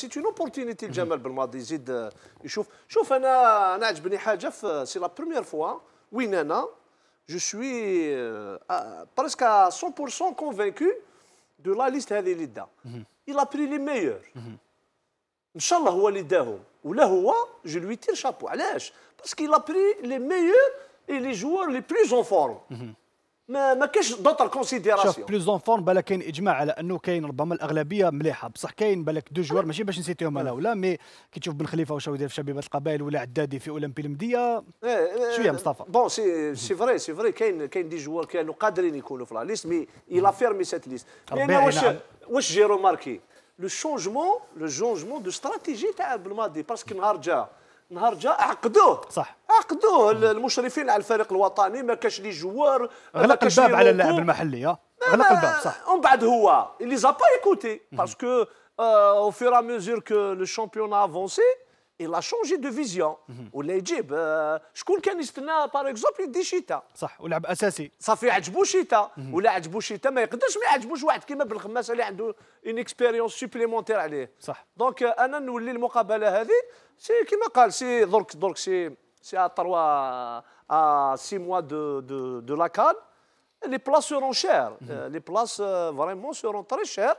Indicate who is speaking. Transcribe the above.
Speaker 1: C'est une opportunité, le mhm. Jamal Belmadi, Zid. Chouf, euh, je euh, c'est la première fois, oui, Nana, je suis euh, presque à 100% convaincu de la liste de Lida. Mhm. Il a pris les meilleurs. Mhm. Inch'Allah, il a pris Ou là, je lui tire chapeau. Parce qu'il a pris les meilleurs et les joueurs les plus en forme. ما ما كاينش دوتر كونسيديراسيون شوف
Speaker 2: بلوز اون فورم بالا كاين اجماع على انه كاين ربما الاغلبيه مليحه بصح كاين بالك دو جوار ماشي باش نسيتيهم انا ولا مي كي تشوف بن خليفه واش يدير في شبيبه القبائل ولا عدادي في اولمبي المديه إيه، إيه، شويه مصطفى
Speaker 1: بون سي سي فري سي فري كاين كاين دي جوار كانوا قادرين يكونوا في لا ليست مي الا فيرمي سيت ليست لان واش واش جيرو ماركي لو شونجمون لو شونجمون دو استراتيجي تاع بن باسكو نهار جا نهار جا عقدوه صح عقدوه المشرفين على الفريق الوطني ما كاش لي جوار غلق الباب على اللاعب المحلي
Speaker 2: آه. غلق الباب
Speaker 1: صح ومن بعد هو اللي زا با ايكوتي باسكو او فيرا ميزور euh, كو لو شامبيون افونسي championnat avançait, il a changé de vision. ولا يجيب euh, شكون كان يستنى باغ اكزومبل يدي شيتا صح ولعب اساسي صافي عجبو شيتا ولا عجبو شيتا ما يقدرش ما يعجبوش واحد كيما بن اللي عنده اون اكسبيريونس سوبليمونتير عليه صح دونك euh, انا نولي المقابله هذه سي كيما قال سي درك درك سي c'est à trois, à six mois de, de, la Cannes, les places seront chères. Mhm. Euh, les places, euh, vraiment, seront très chères.